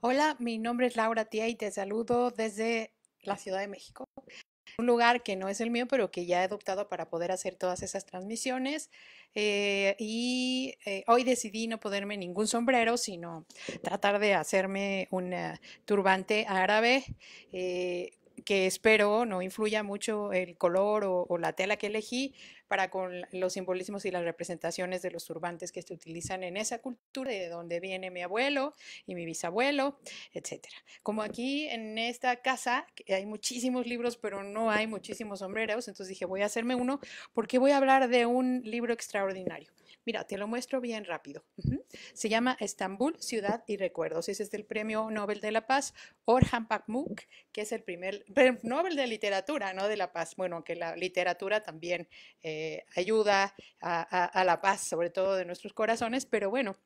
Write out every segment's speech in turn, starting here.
Hola, mi nombre es Laura Tía y te saludo desde la Ciudad de México, un lugar que no es el mío, pero que ya he adoptado para poder hacer todas esas transmisiones. Eh, y eh, hoy decidí no ponerme ningún sombrero, sino tratar de hacerme un turbante árabe eh, que espero no influya mucho el color o, la tela que elegí para con los simbolismos y las representaciones de los turbantes que se utilizan en esa cultura, de donde viene mi abuelo y mi bisabuelo, etcétera. Como aquí en esta casa hay muchísimos libros, pero no hay muchísimos sombreros, entonces dije voy a hacerme uno porque voy a hablar de un libro extraordinario. Mira, te lo muestro bien rápido. Se llama Estambul, Ciudad y Recuerdos. Ese es del Premio Nobel de la Paz, Orhan Pakmuk, que es el primer Nobel de Literatura, no de la Paz. Bueno, que la literatura también eh, ayuda a la paz, sobre todo de nuestros corazones, pero bueno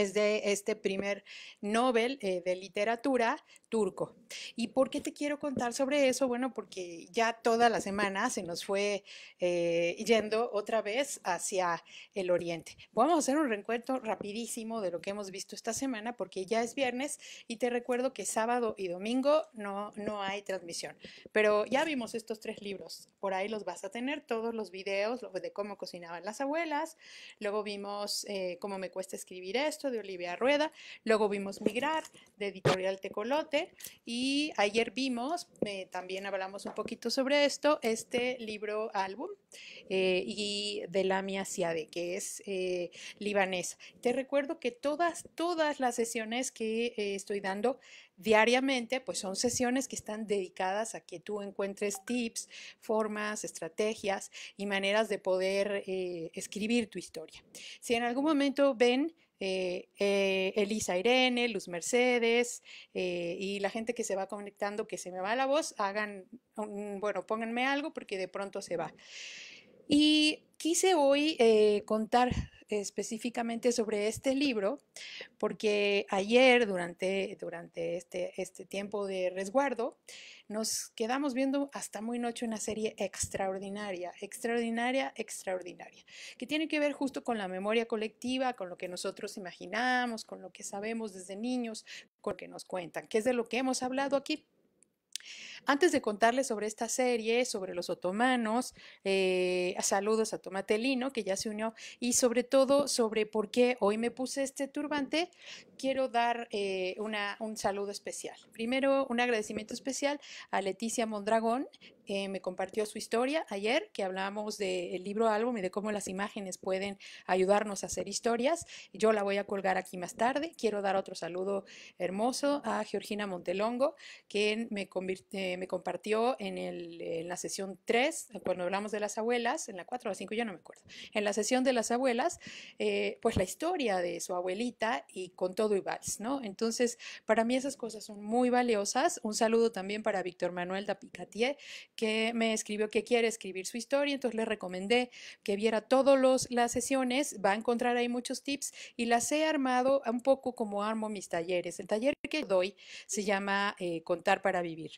es de este primer Nobel eh, de literatura turco. ¿Y por qué te quiero contar sobre eso? Bueno, porque ya toda la semana se nos fue eh, yendo otra vez hacia el oriente. Vamos a hacer un reencuentro rapidísimo de lo que hemos visto esta semana porque ya es viernes y te recuerdo que sábado y domingo no, no hay transmisión. Pero ya vimos estos tres libros, por ahí los vas a tener, todos los videos de cómo cocinaban las abuelas, luego vimos eh, cómo me cuesta escribir esto, de Olivia Rueda, luego vimos Migrar de Editorial Tecolote y ayer vimos, eh, también hablamos un poquito sobre esto, este libro álbum eh, y de Lamia Siade, que es eh, libanesa. Te recuerdo que todas, todas las sesiones que estoy dando diariamente, pues son sesiones que están dedicadas a que tú encuentres tips, formas, estrategias y maneras de poder escribir tu historia. Si en algún momento ven eh, eh, Elisa Irene, Luz Mercedes eh, y la gente que se va conectando, que se me va la voz, hagan, bueno, pónganme algo porque de pronto se va. Y quise hoy contar específicamente sobre este libro, porque ayer durante, durante este, este tiempo de resguardo nos quedamos viendo hasta muy noche una serie extraordinaria, extraordinaria, extraordinaria, que tiene que ver justo con la memoria colectiva, con lo que nosotros imaginamos, con lo que sabemos desde niños, con lo que nos cuentan, que es de lo que hemos hablado aquí. Antes de contarles sobre esta serie, sobre los otomanos, eh, saludos a Tomatelino, que ya se unió, y sobre todo sobre por qué hoy me puse este turbante, quiero dar eh, un saludo especial. Primero, un agradecimiento especial a Leticia Mondragón, eh, me compartió su historia ayer, que hablábamos del libro álbum y de cómo las imágenes pueden ayudarnos a hacer historias. Yo la voy a colgar aquí más tarde. Quiero dar otro saludo hermoso a Georgina Montelongo, quien me, eh, me compartió en, la sesión 3, cuando hablamos de las abuelas, en la 4 o la 5, yo no me acuerdo, en la sesión de las abuelas, eh, pues la historia de su abuelita y con todo y vals, ¿no? Entonces, para mí esas cosas son muy valiosas. Un saludo también para Víctor Manuel picatier que me escribió que quiere escribir su historia, entonces le recomendé que viera todas las sesiones, va a encontrar ahí muchos tips y las he armado un poco como armo mis talleres. El taller que doy se llama eh, Contar para Vivir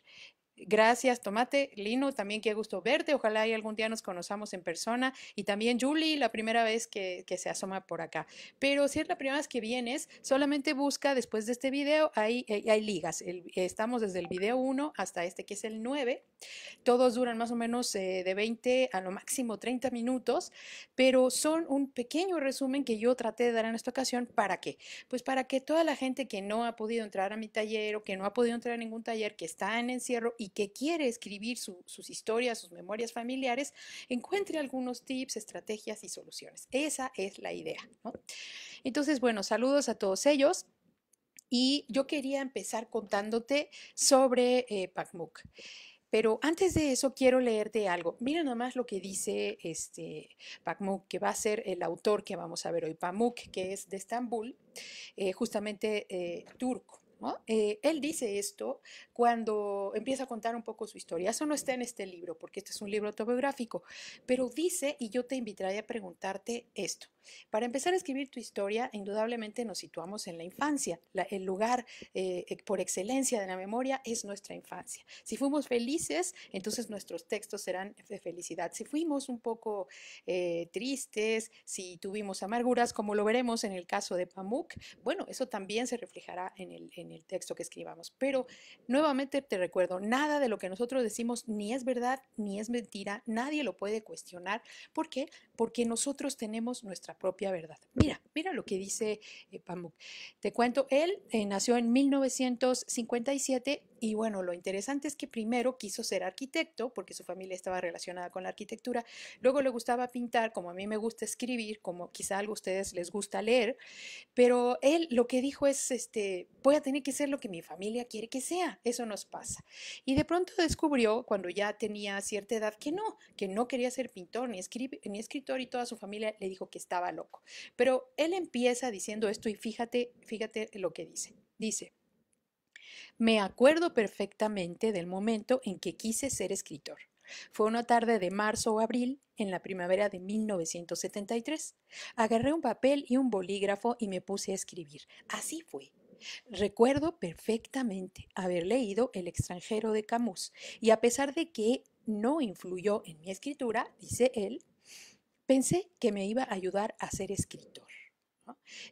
Gracias, Tomate. Lino, también qué gusto verte. Ojalá y algún día nos conozcamos en persona. Y también Julie, la primera vez que, se asoma por acá. Pero si es la primera vez que vienes, solamente busca después de este video, hay, eh, hay, ligas. estamos desde el video 1 hasta este que es el 9. Todos duran más o menos eh, de 20 a lo máximo 30 minutos, pero son un pequeño resumen que yo traté de dar en esta ocasión. ¿Para qué? Pues para que toda la gente que no ha podido entrar a mi taller o que no ha podido entrar a ningún taller, que está en encierro y que quiere escribir sus historias, sus memorias familiares, encuentre algunos tips, estrategias y soluciones. Esa es la idea. Entonces, bueno, saludos a todos ellos. Y yo quería empezar contándote sobre eh, Pero antes de eso quiero leerte algo. Mira nomás lo que dice este Pakmuk, que va a ser el autor que vamos a ver hoy, Pamuk, que es de Estambul, eh, justamente eh, turco. Eh, él dice esto cuando empieza a contar un poco su historia. Eso no está en este libro, porque este es un libro autobiográfico, pero dice, y yo te invitaré a preguntarte esto, para empezar a escribir tu historia, indudablemente nos situamos en la infancia. el lugar eh, eh, por excelencia de la memoria es nuestra infancia. Si fuimos felices, entonces nuestros textos serán de felicidad. Si fuimos un poco eh, tristes, si tuvimos amarguras, como lo veremos en el caso de Pamuk, bueno, eso también se reflejará en el, en el texto que escribamos. Pero nuevamente te recuerdo, nada de lo que nosotros decimos ni es verdad ni es mentira, nadie lo puede cuestionar. ¿Por qué? Porque nosotros tenemos nuestra propia verdad. Mira, Mira lo que dice eh, Pamuk. Te cuento, él eh, nació en 1957 y bueno, lo interesante es que primero quiso ser arquitecto porque su familia estaba relacionada con la arquitectura, luego le gustaba pintar, como a mí me gusta escribir, como quizá algo a ustedes les gusta leer, pero él lo que dijo es, este, voy a tener que ser lo que mi familia quiere que sea, eso nos pasa. Y de pronto descubrió, cuando ya tenía cierta edad, que no, que no quería ser pintor ni, ni escritor y toda su familia le dijo que estaba loco. Pero él él empieza diciendo esto y fíjate, fíjate lo que dice. Dice, me acuerdo perfectamente del momento en que quise ser escritor. Fue una tarde de marzo o abril, en la primavera de 1973. Agarré un papel y un bolígrafo y me puse a escribir. Así fue. Recuerdo perfectamente haber leído El extranjero de Camus y a pesar de que no influyó en mi escritura, dice él, pensé que me iba a ayudar a ser escritor.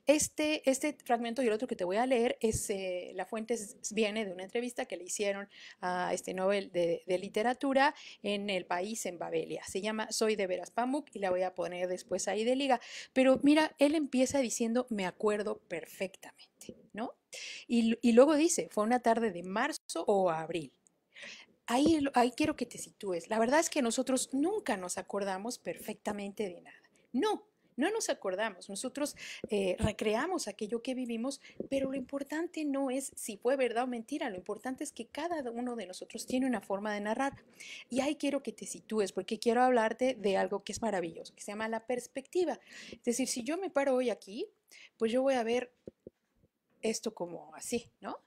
Este, este fragmento y el otro que te voy a leer es, eh, la fuente viene de una entrevista que le hicieron a este Nobel de, Literatura en el país, en Babelia. Se llama Soy de Veras Pamuk y la voy a poner después ahí de liga. Pero mira, él empieza diciendo, me acuerdo perfectamente, ¿no? Y, luego dice, fue una tarde de marzo o abril. Ahí, ahí quiero que te sitúes. La verdad es que nosotros nunca nos acordamos perfectamente de nada. No, no nos acordamos, nosotros eh, recreamos aquello que vivimos, pero lo importante no es si fue verdad o mentira, lo importante es que cada uno de nosotros tiene una forma de narrar. Y ahí quiero que te sitúes, porque quiero hablarte de algo que es maravilloso, que se llama la perspectiva. Es decir, si yo me paro hoy aquí, pues yo voy a ver esto como así, ¿no?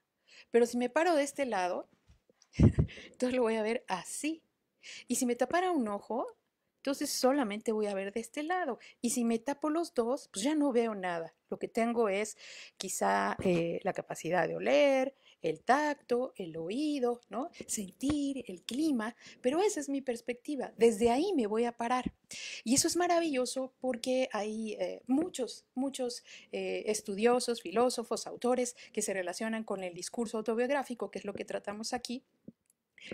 Pero si me paro de este lado, entonces lo voy a ver así. Y si me tapara un ojo, entonces solamente voy a ver de este lado. Y si me tapo los dos, pues ya no veo nada. Lo que tengo es quizá eh, la capacidad de oler, el tacto, el oído, ¿no? Sentir, el clima, pero esa es mi perspectiva. Desde ahí me voy a parar. Y eso es maravilloso porque hay eh, muchos, muchos eh, estudiosos, filósofos, autores que se relacionan con el discurso autobiográfico, que es lo que tratamos aquí,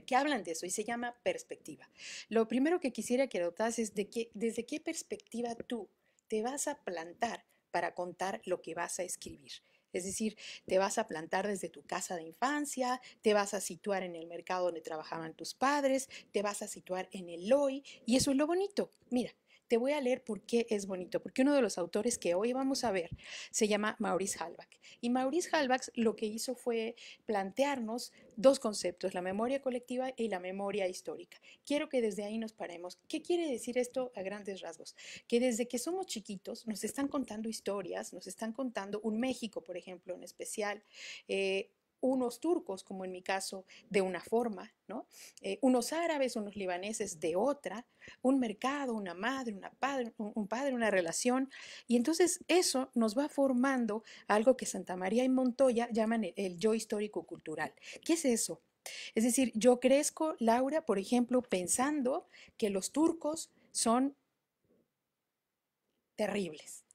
que hablan de eso y se llama perspectiva. Lo primero que quisiera que adoptas es de que, desde qué perspectiva tú te vas a plantar para contar lo que vas a escribir. Es decir, te vas a plantar desde tu casa de infancia, te vas a situar en el mercado donde trabajaban tus padres, te vas a situar en el hoy, y eso es lo bonito. Mira, te voy a leer por qué es bonito, porque uno de los autores que hoy vamos a ver se llama Maurice Halbach. Y Maurice Halbach lo que hizo fue plantearnos dos conceptos, la memoria colectiva y la memoria histórica. Quiero que desde ahí nos paremos. ¿Qué quiere decir esto a grandes rasgos? Que desde que somos chiquitos nos están contando historias, nos están contando un México, por ejemplo, en especial, eh, unos turcos, como en mi caso, de una forma, eh, unos árabes, unos libaneses de otra, un mercado, una madre, una padre, un, padre, una relación. Y entonces eso nos va formando algo que Santa María y Montoya llaman e, el yo histórico-cultural. ¿Qué es eso? Es decir, yo crezco, Laura, por ejemplo, pensando que los turcos son terribles,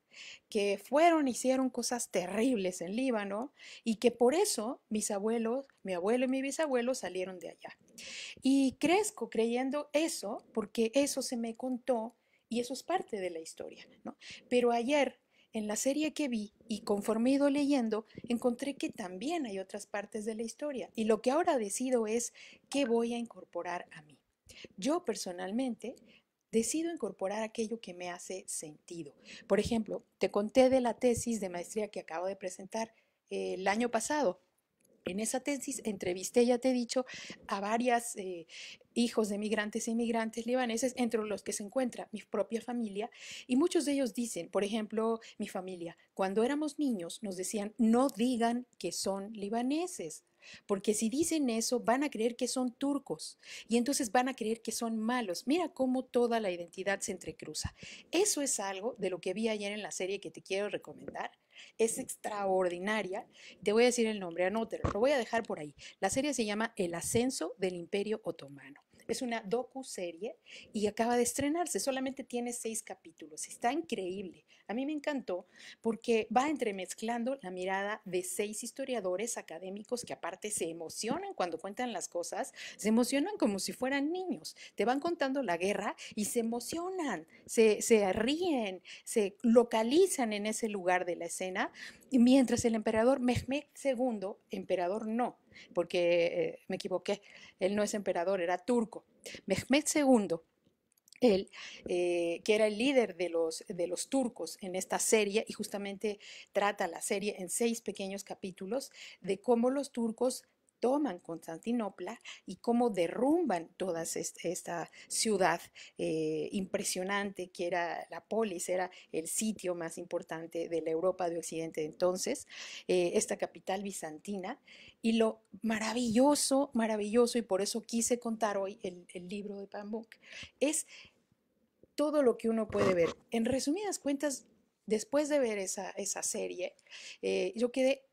que fueron, hicieron cosas terribles en Líbano y que por eso mis abuelos, mi abuelo y mi bisabuelo salieron de allá. Y crezco creyendo eso porque eso se me contó y eso es parte de la historia. Pero ayer en la serie que vi y conforme ido leyendo, encontré que también hay otras partes de la historia y lo que ahora decido es qué voy a incorporar a mí. Yo personalmente decido incorporar aquello que me hace sentido. Por ejemplo, te conté de la tesis de maestría que acabo de presentar eh, el año pasado. En esa tesis entrevisté, ya te he dicho, a varios eh, hijos de migrantes e inmigrantes libaneses, entre los que se encuentra mi propia familia, y muchos de ellos dicen, por ejemplo, mi familia, cuando éramos niños nos decían, no digan que son libaneses, porque si dicen eso, van a creer que son turcos y entonces van a creer que son malos. Mira cómo toda la identidad se entrecruza. Eso es algo de lo que vi ayer en la serie que te quiero recomendar. Es extraordinaria. Te voy a decir el nombre, anótelo, lo voy a dejar por ahí. La serie se llama El ascenso del Imperio Otomano. Es una docu-serie y acaba de estrenarse. Solamente tiene seis capítulos. Está increíble. A mí me encantó porque va entremezclando la mirada de seis historiadores académicos que aparte se emocionan cuando cuentan las cosas. Se emocionan como si fueran niños. Te van contando la guerra y se emocionan, se, se ríen, se localizan en ese lugar de la escena. Mientras el emperador Mehmed II, emperador no, porque eh, me equivoqué, él no es emperador, era turco. Mehmed II, él, eh, que era el líder de los, de los turcos en esta serie, y justamente trata la serie en seis pequeños capítulos de cómo los turcos toman Constantinopla y cómo derrumban toda esta ciudad eh, impresionante que era la polis, era el sitio más importante de la Europa de Occidente de entonces, eh, esta capital bizantina. Y lo maravilloso, maravilloso, y por eso quise contar hoy el, libro de Pambuk, es todo lo que uno puede ver. En resumidas cuentas, después de ver esa, serie, eh, yo quedé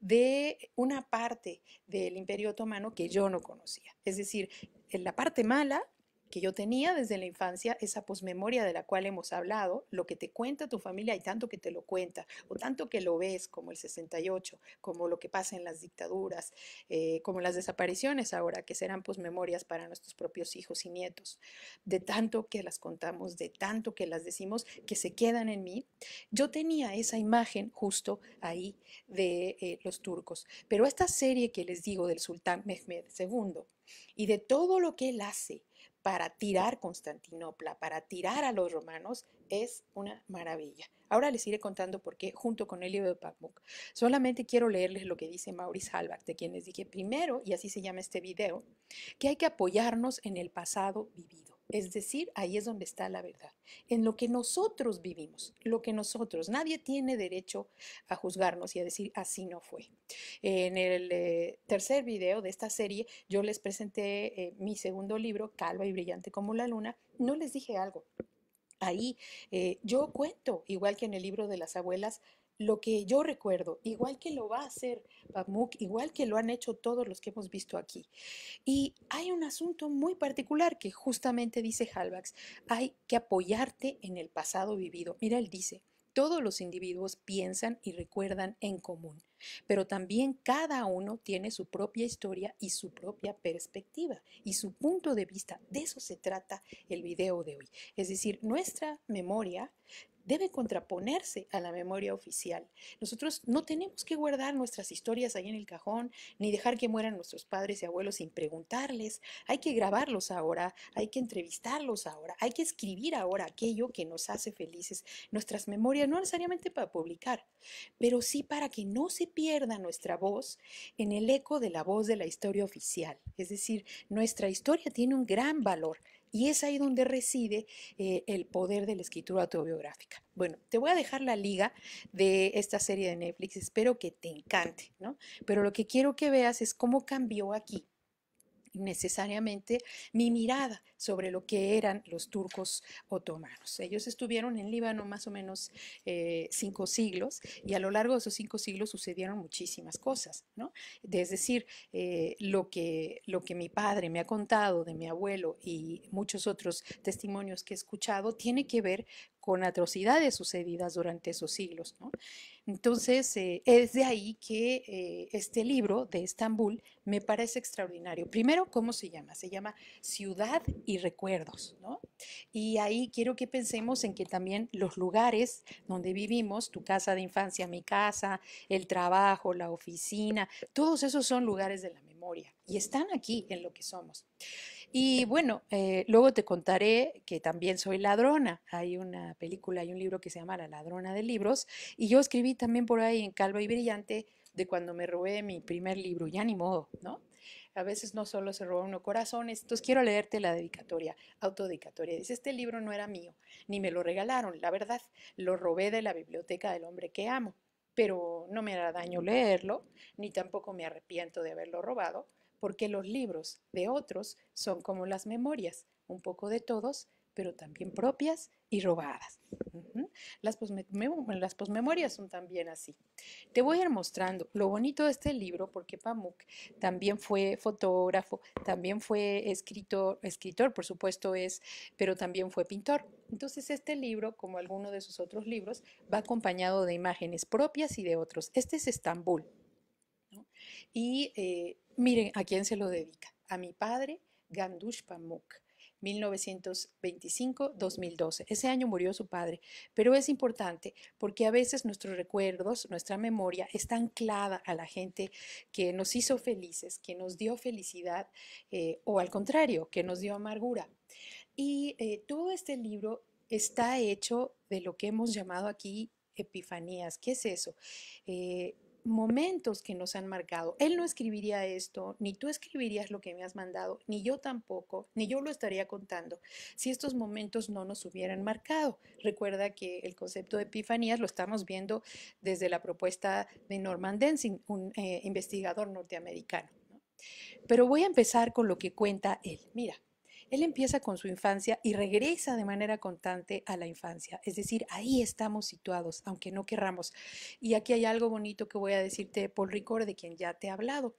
de una parte del Imperio Otomano que yo no conocía. Es decir, en la parte mala que yo tenía desde la infancia, esa posmemoria de la cual hemos hablado, lo que te cuenta tu familia y tanto que te lo cuenta, o tanto que lo ves, como el 68, como lo que pasa en las dictaduras, eh, como las desapariciones ahora, que serán posmemorias para nuestros propios hijos y nietos, de tanto que las contamos, de tanto que las decimos, que se quedan en mí. Yo tenía esa imagen justo ahí de eh, los turcos, pero esta serie que les digo del sultán Mehmed II y de todo lo que él hace, para tirar Constantinopla, para tirar a los romanos, es una maravilla. Ahora les iré contando por qué, junto con el de Papuk. Solamente quiero leerles lo que dice Maurice Halbach, de quien les dije primero, y así se llama este video, que hay que apoyarnos en el pasado vivido. Es decir, ahí es donde está la verdad, en lo que nosotros vivimos, lo que nosotros. Nadie tiene derecho a juzgarnos y a decir así no fue. En el eh, tercer video de esta serie yo les presenté eh, mi segundo libro, Calva y Brillante como la Luna. No les dije algo. Ahí eh, yo cuento, igual que en el libro de las abuelas, lo que yo recuerdo, igual que lo va a hacer Pamuk, igual que lo han hecho todos los que hemos visto aquí. Y hay un asunto muy particular que justamente dice Halvax: hay que apoyarte en el pasado vivido. Mira, él dice, todos los individuos piensan y recuerdan en común. Pero también cada uno tiene su propia historia y su propia perspectiva y su punto de vista. De eso se trata el video de hoy. Es decir, nuestra memoria debe contraponerse a la memoria oficial. Nosotros no tenemos que guardar nuestras historias ahí en el cajón, ni dejar que mueran nuestros padres y abuelos sin preguntarles. Hay que grabarlos ahora, hay que entrevistarlos ahora, hay que escribir ahora aquello que nos hace felices, nuestras memorias, no necesariamente para publicar, pero sí para que no se pierda nuestra voz en el eco de la voz de la historia oficial. Es decir, nuestra historia tiene un gran valor y es ahí donde reside eh, el poder de la escritura autobiográfica. Bueno, te voy a dejar la liga de esta serie de Netflix, espero que te encante, ¿no? Pero lo que quiero que veas es cómo cambió aquí necesariamente mi mirada sobre lo que eran los turcos otomanos. Ellos estuvieron en Líbano más o menos eh, cinco siglos y a lo largo de esos cinco siglos sucedieron muchísimas cosas, ¿no? Es decir, eh, lo, que, lo que mi padre me ha contado de mi abuelo y muchos otros testimonios que he escuchado tiene que ver con atrocidades sucedidas durante esos siglos. Entonces, eh, es de ahí que este libro de Estambul me parece extraordinario. Primero, ¿cómo se llama? Se llama Ciudad recuerdos. Y ahí quiero que pensemos en que también los lugares donde vivimos, tu casa de infancia, mi casa, el trabajo, la oficina, todos esos son lugares de la memoria y están aquí en lo que somos. Y bueno, eh, luego te contaré que también soy ladrona. Hay una película, hay un libro que se llama La ladrona de libros y yo escribí también por ahí en Calva y Brillante de cuando me robé mi primer libro, ya ni modo, ¿no? a veces no solo se roba uno corazones. Entonces quiero leerte la dedicatoria, autodedicatoria. Dice, este libro no era mío, ni me lo regalaron, la verdad, lo robé de la biblioteca del hombre que amo, pero no me hará daño leerlo, ni tampoco me arrepiento de haberlo robado, porque los libros de otros son como las memorias, un poco de todos, pero también propias y robadas. Las, posmemorias son también así. Te voy a ir mostrando lo bonito de este libro porque Pamuk también fue fotógrafo, también fue escritor, escritor por supuesto es, pero también fue pintor. Entonces este libro, como alguno de sus otros libros, va acompañado de imágenes propias y de otros. Este es Estambul. Y eh, miren a quién se lo dedica. A mi padre, Gandush Pamuk 1925-2012. Ese año murió su padre, pero es importante porque a veces nuestros recuerdos, nuestra memoria están anclada a la gente que nos hizo felices, que nos dio felicidad eh, o al contrario, que nos dio amargura. Y eh, todo este libro está hecho de lo que hemos llamado aquí epifanías. ¿Qué es eso? Eh, momentos que nos han marcado. Él no escribiría esto, ni tú escribirías lo que me has mandado, ni yo tampoco, ni yo lo estaría contando, si estos momentos no nos hubieran marcado. Recuerda que el concepto de epifanías lo estamos viendo desde la propuesta de Norman Denzin, un eh, investigador norteamericano. Pero voy a empezar con lo que cuenta él. Mira, él empieza con su infancia y regresa de manera constante a la infancia. Es decir, ahí estamos situados, aunque no querramos. Y aquí hay algo bonito que voy a decirte Paul Ricord, de quien ya te he hablado.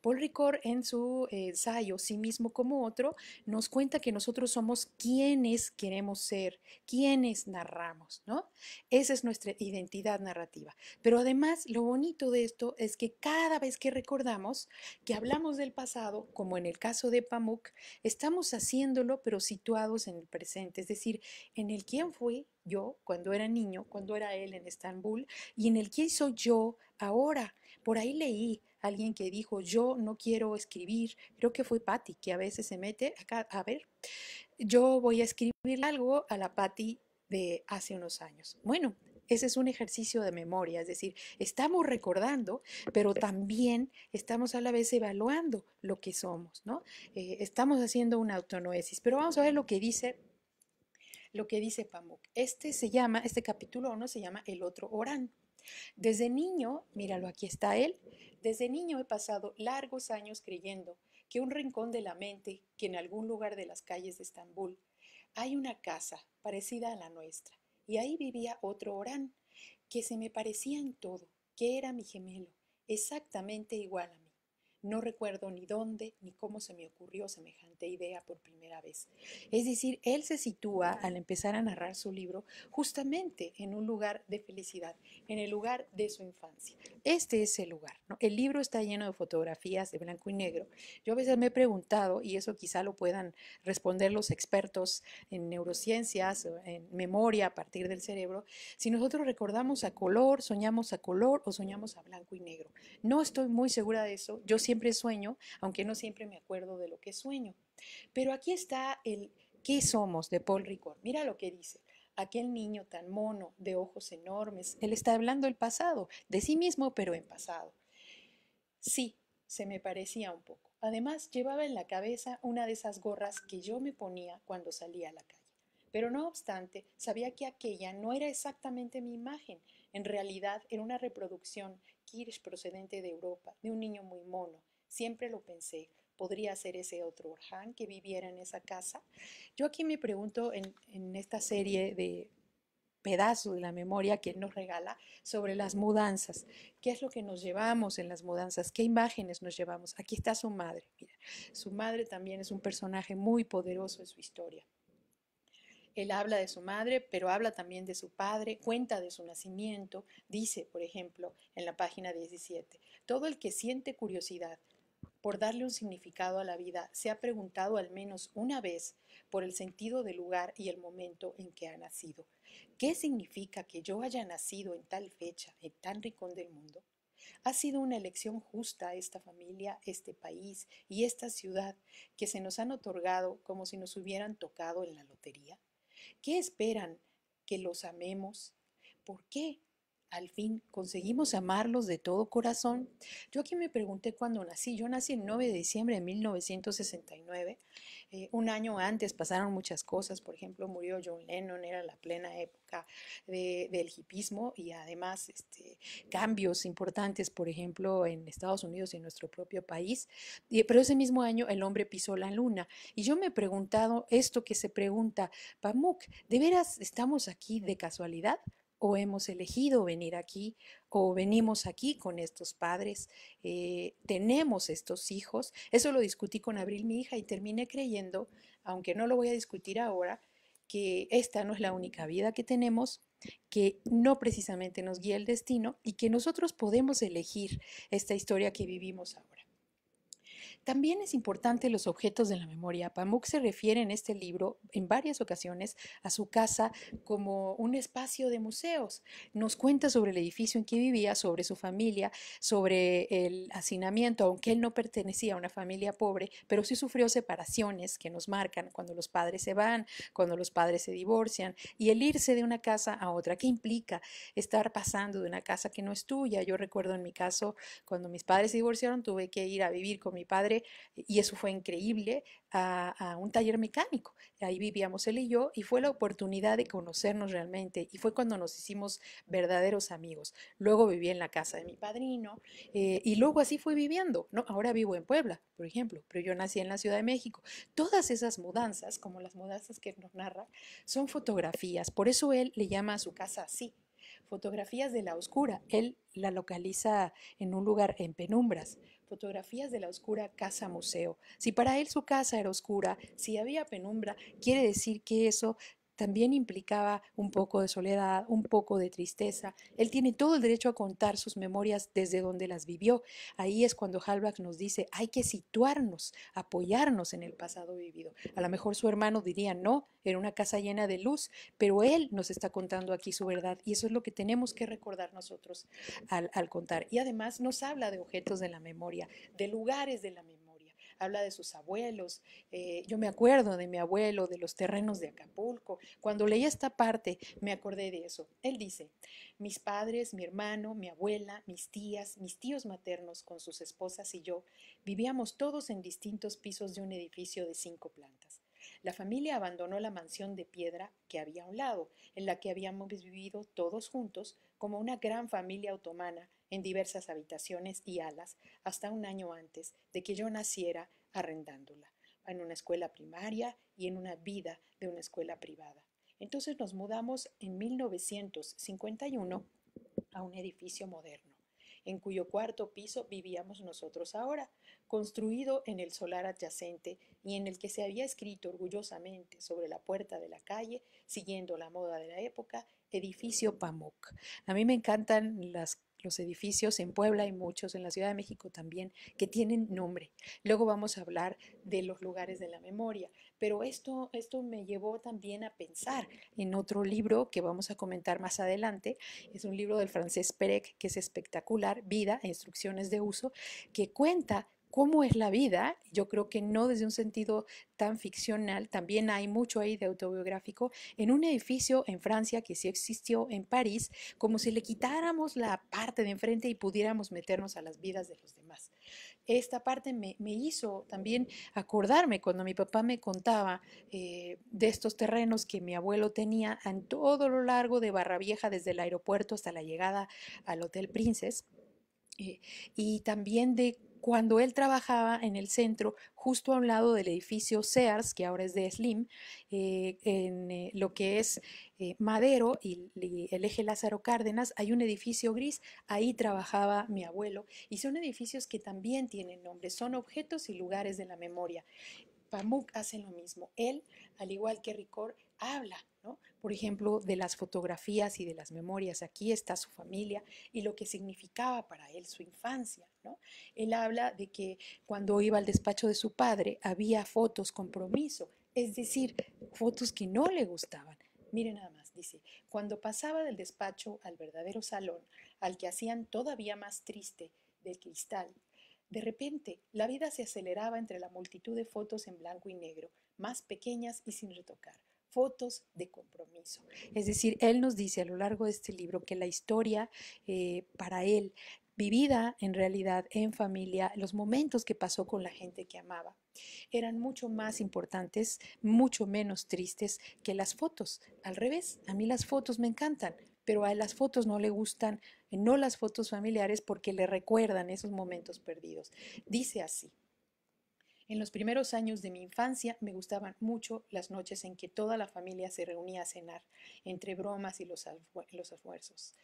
Paul Ricord en su ensayo, sí mismo como otro, nos cuenta que nosotros somos quienes queremos ser, quienes narramos, ¿no? Esa es nuestra identidad narrativa. Pero además, lo bonito de esto es que cada vez que recordamos, que hablamos del pasado, como en el caso de Pamuk, estamos así pero situados en el presente, es decir, en el quién fui yo cuando era niño, cuando era él en Estambul, y en el quién soy yo ahora. Por ahí leí a alguien que dijo, yo no quiero escribir, creo que fue Patty, que a veces se mete acá, a ver, yo voy a escribir algo a la Patty de hace unos años. Bueno, ese es un ejercicio de memoria, es decir, estamos recordando, pero también estamos a la vez evaluando lo que somos, ¿no? Eh, estamos haciendo una autonoesis, pero vamos a ver lo que dice lo que dice Pamuk. Este se llama, este capítulo 1 se llama El otro Orán. Desde niño, míralo, aquí está él, desde niño he pasado largos años creyendo que un rincón de la mente, que en algún lugar de las calles de Estambul, hay una casa parecida a la nuestra, y ahí vivía otro Orán, que se me parecía en todo, que era mi gemelo, exactamente igual a mí. No recuerdo ni dónde ni cómo se me ocurrió semejante idea por primera vez. Es decir, él se sitúa al empezar a narrar su libro justamente en un lugar de felicidad, en el lugar de su infancia. Este es el lugar. El libro está lleno de fotografías de blanco y negro. Yo a veces me he preguntado, y eso quizá lo puedan responder los expertos en neurociencias, en memoria a partir del cerebro, si nosotros recordamos a color, soñamos a color o soñamos a blanco y negro. No estoy muy segura de eso. Yo siempre siempre sueño, aunque no siempre me acuerdo de lo que sueño. Pero aquí está el ¿Qué somos? de Paul Ricord. Mira lo que dice. Aquel niño tan mono, de ojos enormes, él está hablando el pasado, de sí mismo, pero en pasado. Sí, se me parecía un poco. Además, llevaba en la cabeza una de esas gorras que yo me ponía cuando salía a la calle. Pero no obstante, sabía que aquella no era exactamente mi imagen, en realidad era una reproducción Kirsch, procedente de Europa, de un niño muy mono. Siempre lo pensé, podría ser ese otro Orhan que viviera en esa casa. Yo aquí me pregunto en, esta serie de pedazos de la memoria que nos regala sobre las mudanzas. ¿Qué es lo que nos llevamos en las mudanzas? ¿Qué imágenes nos llevamos? Aquí está su madre. su madre también es un personaje muy poderoso en su historia. Él habla de su madre, pero habla también de su padre, cuenta de su nacimiento, dice, por ejemplo, en la página 17, todo el que siente curiosidad por darle un significado a la vida se ha preguntado al menos una vez por el sentido del lugar y el momento en que ha nacido. ¿Qué significa que yo haya nacido en tal fecha, en tan rincón del mundo? Ha sido una elección justa esta familia, este país y esta ciudad que se nos han otorgado como si nos hubieran tocado en la lotería. ¿Qué esperan? ¿Que los amemos? ¿Por qué? al fin conseguimos amarlos de todo corazón? Yo aquí me pregunté cuando nací. Yo nací el 9 de diciembre de 1969. Eh, un año antes pasaron muchas cosas. Por ejemplo, murió John Lennon, era la plena época del hipismo y además este, cambios importantes, por ejemplo, en Estados Unidos y en nuestro propio país. pero ese mismo año el hombre pisó la luna. Y yo me he preguntado esto que se pregunta Pamuk, ¿de veras estamos aquí de casualidad? o hemos elegido venir aquí o venimos aquí con estos padres, eh, tenemos estos hijos. Eso lo discutí con Abril, mi hija, y terminé creyendo, aunque no lo voy a discutir ahora, que esta no es la única vida que tenemos, que no precisamente nos guía el destino y que nosotros podemos elegir esta historia que vivimos ahora. También es importante los objetos de la memoria. Pamuk se refiere en este libro en varias ocasiones a su casa como un espacio de museos. Nos cuenta sobre el edificio en que vivía, sobre su familia, sobre el hacinamiento, aunque él no pertenecía a una familia pobre, pero sí sufrió separaciones que nos marcan cuando los padres se van, cuando los padres se divorcian y el irse de una casa a otra. ¿Qué implica estar pasando de una casa que no es tuya? Yo recuerdo en mi caso, cuando mis padres se divorciaron, tuve que ir a vivir con mi padre y eso fue increíble, a, un taller mecánico. Ahí vivíamos él y yo y fue la oportunidad de conocernos realmente y fue cuando nos hicimos verdaderos amigos. Luego viví en la casa de mi padrino eh, y luego así fui viviendo. ¿no? Ahora vivo en Puebla, por ejemplo, pero yo nací en la Ciudad de México. Todas esas mudanzas, como las mudanzas que nos narra, son fotografías. Por eso él le llama a su casa así, Fotografías de la Oscura. Él la localiza en un lugar en penumbras. Fotografías de la oscura casa museo. Si para él su casa era oscura, si había penumbra, quiere decir que eso también implicaba un poco de soledad, un poco de tristeza. Él tiene todo el derecho a contar sus memorias desde donde las vivió. Ahí es cuando Halbach nos dice, hay que situarnos, apoyarnos en el pasado vivido. A lo mejor su hermano diría, no, era una casa llena de luz, pero él nos está contando aquí su verdad y eso es lo que tenemos que recordar nosotros al, al contar. Y además nos habla de objetos de la memoria, de lugares de la memoria habla de sus abuelos. Eh, yo me acuerdo de mi abuelo, de los terrenos de Acapulco. Cuando leí esta parte me acordé de eso. Él dice, mis padres, mi hermano, mi abuela, mis tías, mis tíos maternos con sus esposas y yo vivíamos todos en distintos pisos de un edificio de cinco plantas. La familia abandonó la mansión de piedra que había a un lado, en la que habíamos vivido todos juntos como una gran familia otomana en diversas habitaciones y alas hasta un año antes de que yo naciera arrendándola, en una escuela primaria y en una vida de una escuela privada. Entonces nos mudamos en 1951 a un edificio moderno, en cuyo cuarto piso vivíamos nosotros ahora, construido en el solar adyacente y en el que se había escrito orgullosamente sobre la puerta de la calle, siguiendo la moda de la época, edificio Pamuk. A mí me encantan las los edificios en Puebla y muchos, en la Ciudad de México también, que tienen nombre. Luego vamos a hablar de los lugares de la memoria, pero esto, esto me llevó también a pensar en otro libro que vamos a comentar más adelante. Es un libro del francés Perec que es espectacular, Vida e Instrucciones de Uso, que cuenta cómo es la vida, yo creo que no desde un sentido tan ficcional, también hay mucho ahí de autobiográfico, en un edificio en Francia que sí existió en París, como si le quitáramos la parte de enfrente y pudiéramos meternos a las vidas de los demás. Esta parte me, me hizo también acordarme cuando mi papá me contaba eh, de estos terrenos que mi abuelo tenía en todo lo largo de Vieja, desde el aeropuerto hasta la llegada al Hotel Princes. Eh, y también de cuando él trabajaba en el centro, justo a un lado del edificio Sears, que ahora es de Slim, eh, en eh, lo que es eh, Madero y, el eje Lázaro Cárdenas, hay un edificio gris, ahí trabajaba mi abuelo, y son edificios que también tienen nombres, son objetos y lugares de la memoria. Pamuk hace lo mismo, él, al igual que Ricor, habla, Por ejemplo, de las fotografías y de las memorias, aquí está su familia y lo que significaba para él su infancia. Él habla de que cuando iba al despacho de su padre había fotos compromiso, es decir, fotos que no le gustaban. Mire nada más, dice, cuando pasaba del despacho al verdadero salón, al que hacían todavía más triste del cristal, de repente la vida se aceleraba entre la multitud de fotos en blanco y negro, más pequeñas y sin retocar fotos de compromiso. Es decir, él nos dice a lo largo de este libro que la historia eh, para él vivida en realidad en familia, los momentos que pasó con la gente que amaba, eran mucho más importantes, mucho menos tristes que las fotos. Al revés, a mí las fotos me encantan, pero a las fotos no le gustan, no las fotos familiares porque le recuerdan esos momentos perdidos. Dice así. En los primeros años de mi infancia me gustaban mucho las noches en que toda la familia se reunía a cenar, entre bromas y los, los esfuerzos,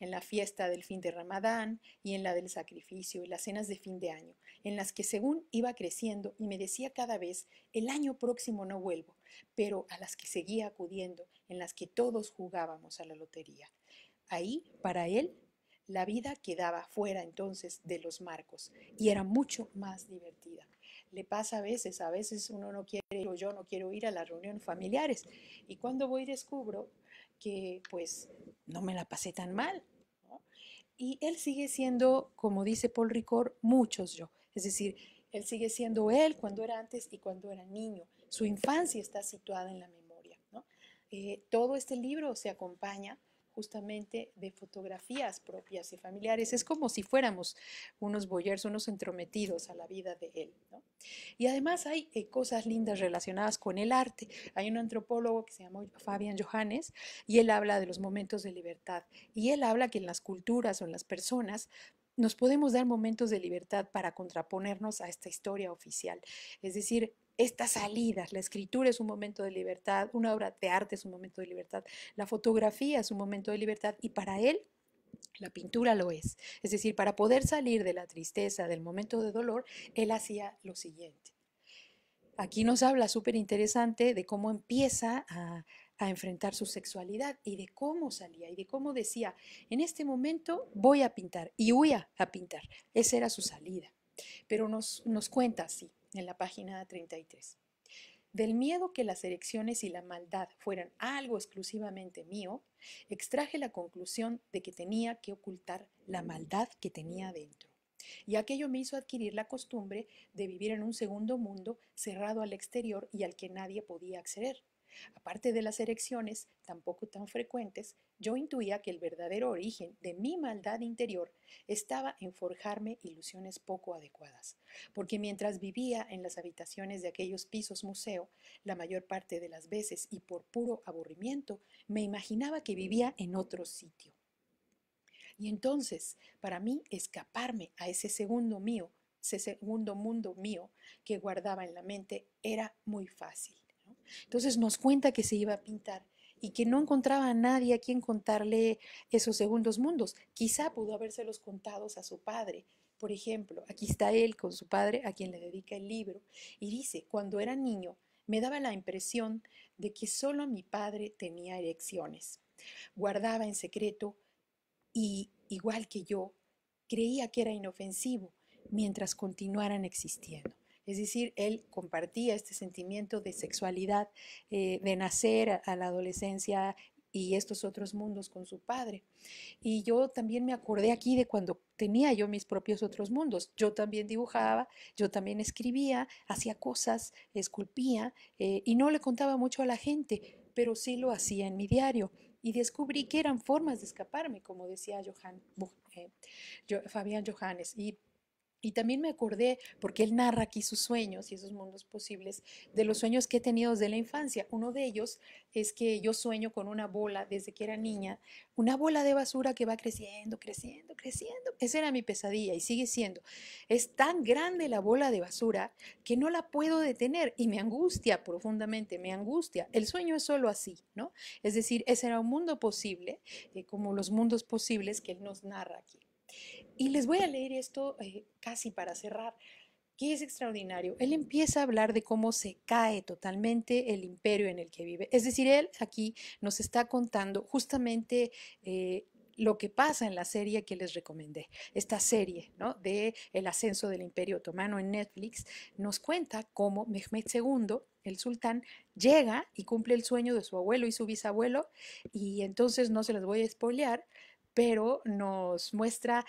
en la fiesta del fin de Ramadán y en la del sacrificio y las cenas de fin de año, en las que según iba creciendo y me decía cada vez, el año próximo no vuelvo, pero a las que seguía acudiendo, en las que todos jugábamos a la lotería. Ahí, para él, la vida quedaba fuera entonces de los marcos y era mucho más divertida le pasa a veces, a veces uno no quiere o yo no quiero ir a las reuniones familiares. Y cuando voy descubro que pues no me la pasé tan mal. Y él sigue siendo, como dice Paul Ricord, muchos yo. Es decir, él sigue siendo él cuando era antes y cuando era niño. Su infancia está situada en la memoria. Eh, todo este libro se acompaña justamente de fotografías propias y familiares. Es como si fuéramos unos boyers, unos entrometidos a la vida de él. Y además hay eh, cosas lindas relacionadas con el arte. Hay un antropólogo que se llama Fabian Johannes y él habla de los momentos de libertad. Y él habla que en las culturas o en las personas nos podemos dar momentos de libertad para contraponernos a esta historia oficial. Es decir, estas salidas. La escritura es un momento de libertad, una obra de arte es un momento de libertad, la fotografía es un momento de libertad y para él la pintura lo es. Es decir, para poder salir de la tristeza, del momento de dolor, él hacía lo siguiente. Aquí nos habla súper interesante de cómo empieza a, enfrentar su sexualidad y de cómo salía y de cómo decía, en este momento voy a pintar y voy a pintar. Esa era su salida pero nos, nos cuenta así en la página 33. Del miedo que las erecciones y la maldad fueran algo exclusivamente mío, extraje la conclusión de que tenía que ocultar la maldad que tenía dentro. Y aquello me hizo adquirir la costumbre de vivir en un segundo mundo cerrado al exterior y al que nadie podía acceder. Aparte de las erecciones, tampoco tan frecuentes, yo intuía que el verdadero origen de mi maldad interior estaba en forjarme ilusiones poco adecuadas, porque mientras vivía en las habitaciones de aquellos pisos museo, la mayor parte de las veces y por puro aburrimiento, me imaginaba que vivía en otro sitio. Y entonces, para mí, escaparme a ese segundo mío, ese segundo mundo mío que guardaba en la mente, era muy fácil. Entonces nos cuenta que se iba a pintar y que no encontraba a nadie a quien contarle esos segundos mundos. Quizá pudo habérselos contados a su padre. Por ejemplo, aquí está él con su padre, a quien le dedica el libro, y dice, cuando era niño, me daba la impresión de que solo mi padre tenía erecciones. Guardaba en secreto y, igual que yo, creía que era inofensivo mientras continuaran existiendo. Es decir, él compartía este sentimiento de sexualidad, eh, de nacer a, la adolescencia y estos otros mundos con su padre. Y yo también me acordé aquí de cuando tenía yo mis propios otros mundos. Yo también dibujaba, yo también escribía, hacía cosas, esculpía eh, y no le contaba mucho a la gente, pero sí lo hacía en mi diario. Y descubrí que eran formas de escaparme, como decía eh, Fabián Johannes. Y también me acordé, porque él narra aquí sus sueños y esos mundos posibles, de los sueños que he tenido desde la infancia. Uno de ellos es que yo sueño con una bola desde que era niña, una bola de basura que va creciendo, creciendo, creciendo. Esa era mi pesadilla y sigue siendo. Es tan grande la bola de basura que no la puedo detener y me angustia profundamente, me angustia. El sueño es solo así, ¿no? Es decir, ese era un mundo posible, eh, como los mundos posibles que él nos narra aquí. Y les voy a leer esto eh, casi para cerrar, que es extraordinario. Él empieza a hablar de cómo se cae totalmente el imperio en el que vive. Es decir, él aquí nos está contando justamente... Eh, lo que pasa en la serie que les recomendé. Esta serie de El ascenso del Imperio Otomano en Netflix nos cuenta cómo Mehmed II, el sultán, llega y cumple el sueño de su abuelo y su bisabuelo. Y entonces no se los voy a espolear, pero nos muestra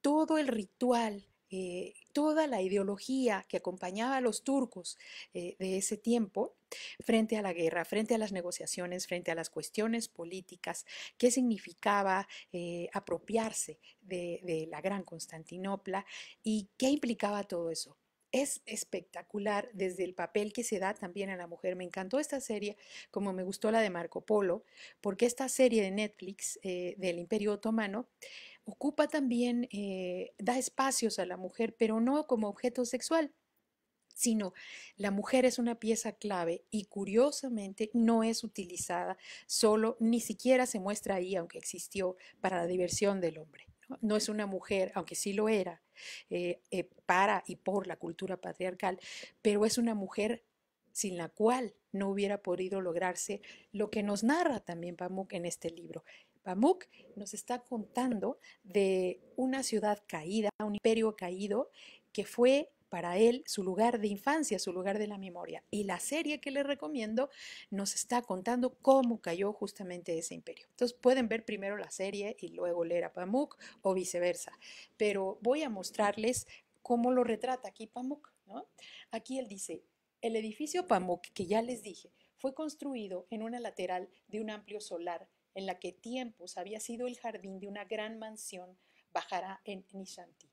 todo el ritual, eh, toda la ideología que acompañaba a los turcos eh, de ese tiempo frente a la guerra, frente a las negociaciones, frente a las cuestiones políticas, qué significaba eh, apropiarse de la Gran Constantinopla y qué implicaba todo eso es espectacular desde el papel que se da también a la mujer. Me encantó esta serie, como me gustó la de Marco Polo, porque esta serie de Netflix eh, del Imperio Otomano ocupa también, eh, da espacios a la mujer, pero no como objeto sexual, sino la mujer es una pieza clave y curiosamente no es utilizada solo, ni siquiera se muestra ahí, aunque existió, para la diversión del hombre. no es una mujer, aunque sí lo era, eh, eh, para y por la cultura patriarcal, pero es una mujer sin la cual no hubiera podido lograrse lo que nos narra también Pamuk en este libro. Pamuk nos está contando de una ciudad caída, un imperio caído, que fue para él su lugar de infancia, su lugar de la memoria. Y la serie que le recomiendo nos está contando cómo cayó justamente ese imperio. Entonces pueden ver primero la serie y luego leer a Pamuk o viceversa. Pero voy a mostrarles cómo lo retrata aquí Pamuk. Aquí él dice, el edificio Pamuk, que ya les dije, fue construido en una lateral de un amplio solar en la que tiempos había sido el jardín de una gran mansión bajara en Nishanti.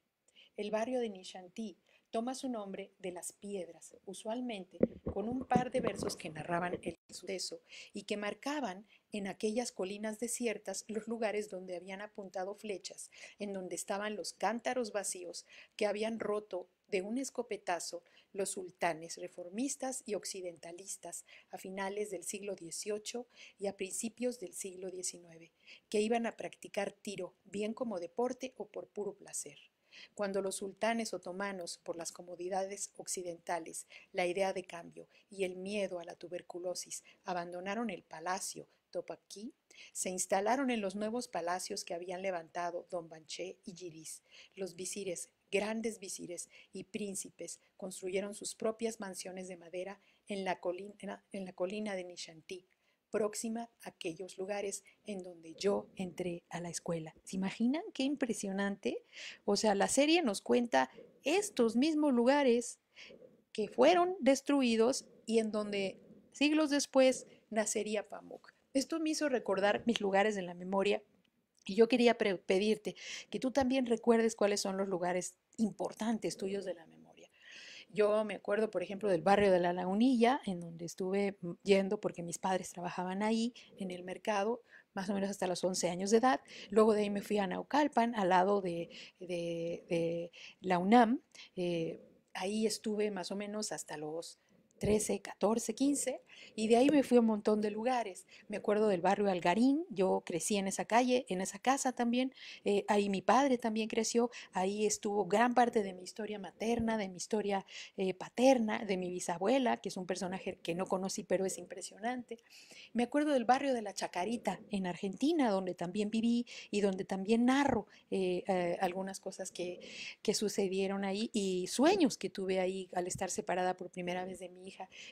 El barrio de Nishanti toma su nombre de las piedras, usualmente con un par de versos que narraban el suceso y que marcaban en aquellas colinas desiertas los lugares donde habían apuntado flechas, en donde estaban los cántaros vacíos que habían roto de un escopetazo los sultanes reformistas y occidentalistas a finales del siglo XVIII y a principios del siglo XIX, que iban a practicar tiro, bien como deporte o por puro placer. Cuando los sultanes otomanos, por las comodidades occidentales, la idea de cambio y el miedo a la tuberculosis, abandonaron el palacio Topaki, se instalaron en los nuevos palacios que habían levantado Don Banché y Giris. Los visires, grandes visires y príncipes construyeron sus propias mansiones de madera en la colina, de Nishantí, próxima a aquellos lugares en donde yo entré a la escuela. ¿Se imaginan qué impresionante? O sea, la serie nos cuenta estos mismos lugares que fueron destruidos y en donde siglos después nacería Pamuk. Esto me hizo recordar mis lugares en la memoria y yo quería pedirte que tú también recuerdes cuáles son los lugares importantes tuyos de la memoria yo me acuerdo, por ejemplo, del barrio de La Lagunilla, en donde estuve yendo porque mis padres trabajaban ahí en el mercado más o menos hasta los 11 años de edad. Luego de ahí me fui a Naucalpan, al lado de, la UNAM. Eh, ahí estuve más o menos hasta los 13, 14, 15, y de ahí me fui a un montón de lugares. Me acuerdo del barrio Algarín, yo crecí en esa calle, en esa casa también, eh, ahí mi padre también creció, ahí estuvo gran parte de mi historia materna, de mi historia eh, paterna, de mi bisabuela, que es un personaje que no conocí, pero es impresionante. Me acuerdo del barrio de La Chacarita, en Argentina, donde también viví y donde también narro eh, algunas cosas que, que sucedieron ahí y sueños que tuve ahí al estar separada por primera vez de mi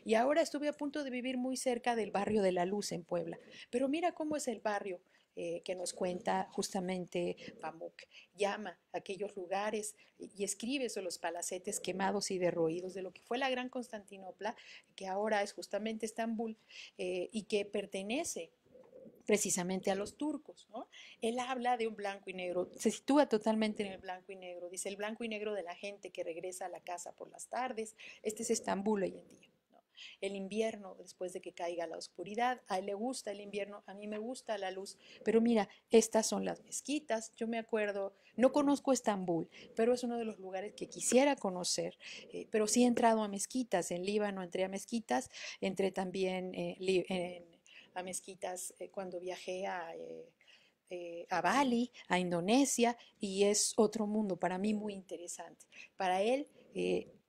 y ahora estuve a punto de vivir muy cerca del barrio de la Luz en Puebla. Pero mira cómo es el barrio. Eh, que nos cuenta justamente Pamuk. Llama a aquellos lugares y escribe sobre los palacetes quemados y derroídos de lo que fue la Gran Constantinopla, que ahora es justamente Estambul eh, y que pertenece precisamente a los turcos. ¿no? Él habla de un blanco y negro, se sitúa totalmente en el blanco y negro, dice el blanco y negro de la gente que regresa a la casa por las tardes, este es Estambul hoy en día. ¿no? El invierno, después de que caiga la oscuridad, a él le gusta el invierno, a mí me gusta la luz, pero mira, estas son las mezquitas, yo me acuerdo, no conozco Estambul, pero es uno de los lugares que quisiera conocer, eh, pero sí he entrado a mezquitas, en Líbano entré a mezquitas, entré también eh, en a mezquitas eh, cuando viajé a, eh, eh, a Bali, a Indonesia, y es otro mundo para mí muy interesante. Para él,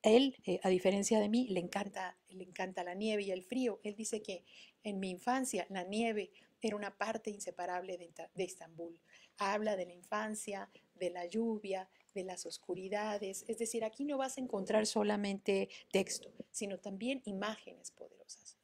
él, a diferencia de mí, le encanta, le encanta la nieve y el frío. Él dice que en mi infancia la nieve era una parte inseparable de Estambul. Habla de la infancia, de la lluvia, de las oscuridades. Es decir, aquí no vas a encontrar solamente texto, sino también imágenes poderosas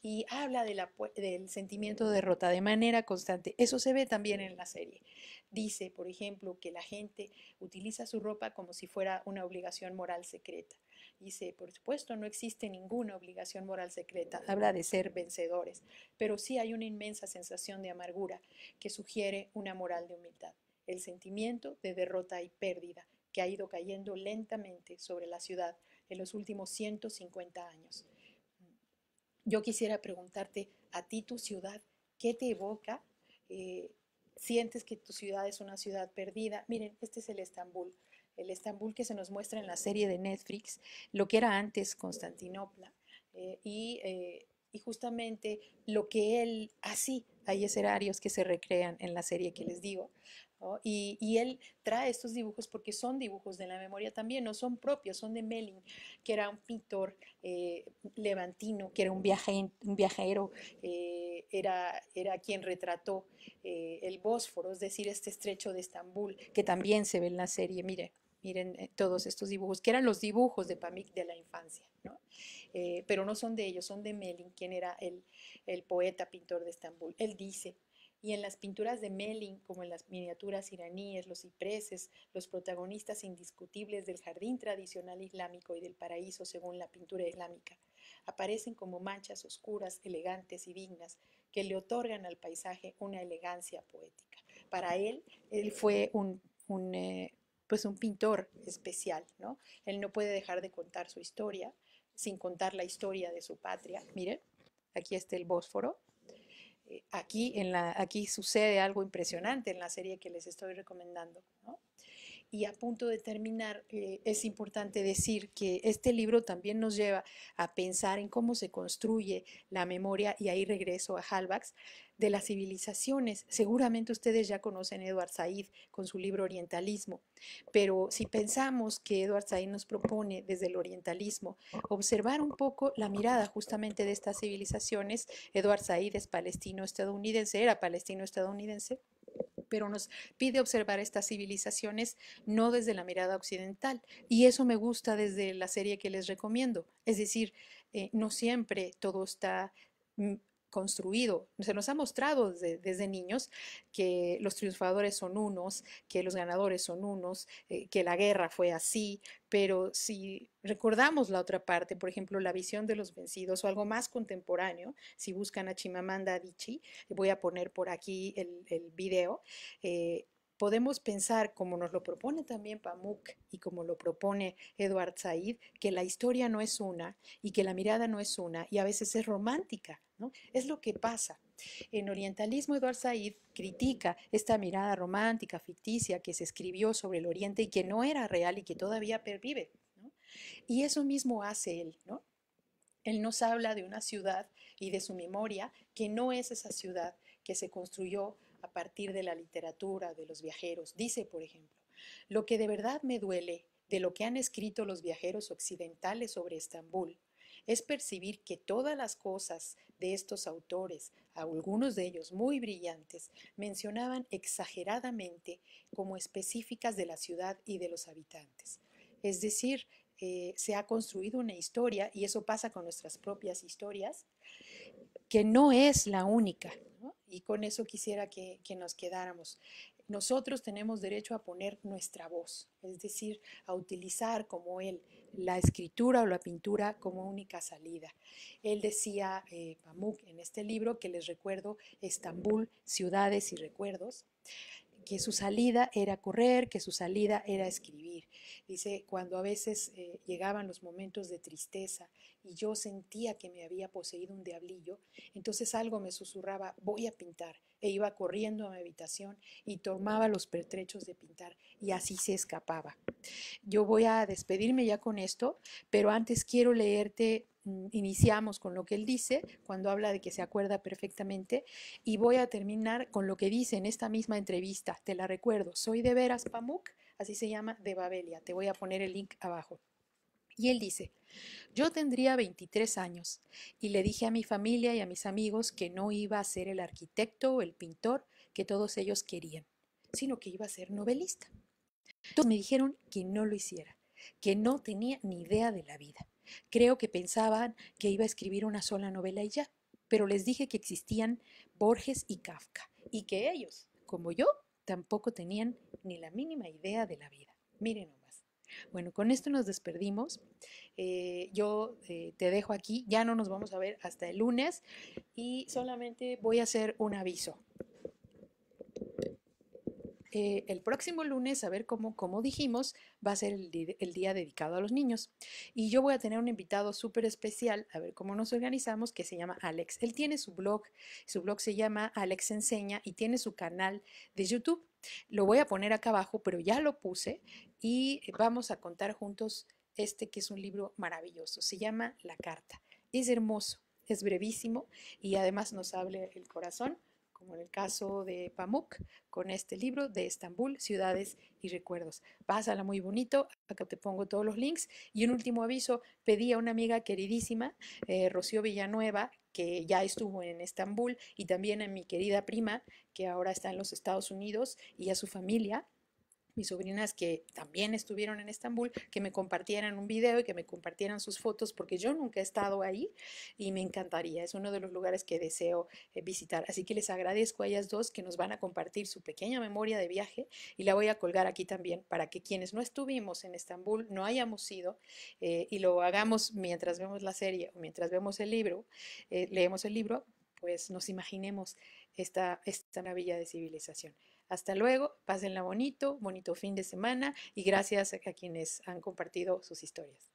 y habla del sentimiento de derrota de manera constante. Eso se ve también en la serie. Dice, por ejemplo, que la gente utiliza su ropa como si fuera una obligación moral secreta. Dice, por supuesto, no existe ninguna obligación moral secreta, habla de ser vencedores, pero sí hay una inmensa sensación de amargura que sugiere una moral de humildad, el sentimiento de derrota y pérdida que ha ido cayendo lentamente sobre la ciudad en los últimos 150 años yo quisiera preguntarte a ti tu ciudad, ¿qué te evoca? Eh, ¿Sientes que tu ciudad es una ciudad perdida? Miren, este es el Estambul, el Estambul que se nos muestra en la serie de Netflix, lo que era antes Constantinopla. Eh, y, eh, y, justamente lo que él, así, hay escenarios que se recrean en la serie que les digo, y, él trae estos dibujos porque son dibujos de la memoria también, no son propios, son de Melin, que era un pintor eh, levantino, que era un, viajero, eh, era, era, quien retrató eh, el Bósforo, es decir, este estrecho de Estambul, que también se ve en la serie, mire. Miren todos estos dibujos, que eran los dibujos de Pamik de la infancia, pero no son de ellos, son de Melin, quien era el, el poeta pintor de Estambul. Él dice, y en las pinturas de Melling, como en las miniaturas iraníes, los cipreses, los protagonistas indiscutibles del jardín tradicional islámico y del paraíso según la pintura islámica, aparecen como manchas oscuras, elegantes y dignas, que le otorgan al paisaje una elegancia poética. Para él, él fue un, eh, pues un pintor especial, ¿no? Él no puede dejar de contar su historia sin contar la historia de su patria. Miren, aquí está el Bósforo, eh, aquí, en la, aquí sucede algo impresionante en la serie que les estoy recomendando. ¿no? y a punto de terminar, eh, es importante decir que este libro también nos lleva a pensar en cómo se construye la memoria, y ahí regreso a Halbax, de las civilizaciones. Seguramente ustedes ya conocen a Edward Said con su libro Orientalismo, pero si pensamos que Edward Said nos propone desde el orientalismo observar un poco la mirada justamente de estas civilizaciones, Edward Said es palestino-estadounidense, era palestino-estadounidense, pero nos pide observar estas civilizaciones no desde la mirada occidental. Y eso me gusta desde la serie que les recomiendo. Es decir, eh, no siempre todo está mm, construido, se nos ha mostrado desde, niños que los triunfadores son unos, que los ganadores son unos, eh, que la guerra fue así, pero si recordamos la otra parte, por ejemplo, la visión de los vencidos o algo más contemporáneo, si buscan a Chimamanda Adichie, voy a poner por aquí el, el video, eh, podemos pensar, como nos lo propone también Pamuk y como lo propone Edward Said, que la historia no es una y que la mirada no es una y a veces es romántica, ¿no? Es lo que pasa. En Orientalismo, Edward Said critica esta mirada romántica, ficticia, que se escribió sobre el Oriente y que no era real y que todavía pervive. Y eso mismo hace él, Él nos habla de una ciudad y de su memoria que no es esa ciudad que se construyó a partir de la literatura, de los viajeros. Dice, por ejemplo, lo que de verdad me duele de lo que han escrito los viajeros occidentales sobre Estambul es percibir que todas las cosas de estos autores, algunos de ellos muy brillantes, mencionaban exageradamente como específicas de la ciudad y de los habitantes. Es decir, eh, se ha construido una historia, y eso pasa con nuestras propias historias, que no es la única y con eso quisiera que, nos quedáramos. Nosotros tenemos derecho a poner nuestra voz, es decir, a utilizar como él la escritura o la pintura como única salida. Él decía, eh, Pamuk, en este libro que les recuerdo, Estambul, Ciudades y Recuerdos, que su salida era correr, que su salida era escribir. Dice, cuando a veces eh, llegaban los momentos de tristeza y yo sentía que me había poseído un diablillo, entonces algo me susurraba, voy a pintar, e iba corriendo a mi habitación y tomaba los pertrechos de pintar y así se escapaba. Yo voy a despedirme ya con esto, pero antes quiero leerte Mm, iniciamos con lo que él dice, cuando habla de que se acuerda perfectamente, y voy a terminar con lo que dice en esta misma entrevista. Te la recuerdo, soy de veras Pamuk, así se llama, de Babelia. Te voy a poner el link abajo. Y él dice, yo tendría 23 años y le dije a mi familia y a mis amigos que no iba a ser el arquitecto o el pintor que todos ellos querían, sino que iba a ser novelista. Entonces me dijeron que no lo hiciera, que no tenía ni idea de la vida. Creo que pensaban que iba a escribir una sola novela y ya, pero les dije que existían Borges y Kafka y que ellos, como yo, tampoco tenían ni la mínima idea de la vida. Miren nomás. Bueno, con esto nos despedimos. Eh, yo eh, te dejo aquí, ya no nos vamos a ver hasta el lunes y solamente voy a hacer un aviso. Eh, el próximo lunes, a ver cómo, como dijimos, va a ser el, día dedicado a los niños. Y yo voy a tener un invitado súper especial, a ver cómo nos organizamos, que se llama Alex. Él tiene su blog, su blog se llama Alex Enseña y tiene su canal de YouTube. Lo voy a poner acá abajo, pero ya lo puse y vamos a contar juntos este que es un libro maravilloso. Se llama La Carta. Es hermoso, es brevísimo y además nos habla el corazón como en el caso de Pamuk, con este libro de Estambul, Ciudades y Recuerdos. Pásala muy bonito, acá te pongo todos los links. Y un último aviso, pedí a una amiga queridísima, eh, Rocío Villanueva, que ya estuvo en Estambul, y también a mi querida prima, que ahora está en los Estados Unidos, y a su familia, mis sobrinas que también estuvieron en Estambul, que me compartieran un video y que me compartieran sus fotos, porque yo nunca he estado ahí y me encantaría. Es uno de los lugares que deseo eh, visitar. Así que les agradezco a ellas dos que nos van a compartir su pequeña memoria de viaje y la voy a colgar aquí también para que quienes no estuvimos en Estambul, no hayamos ido eh, y lo hagamos mientras vemos la serie o mientras vemos el libro, eh, leemos el libro, pues nos imaginemos esta, esta maravilla de civilización. Hasta luego, pásenla bonito, bonito fin de semana y gracias a quienes han compartido sus historias.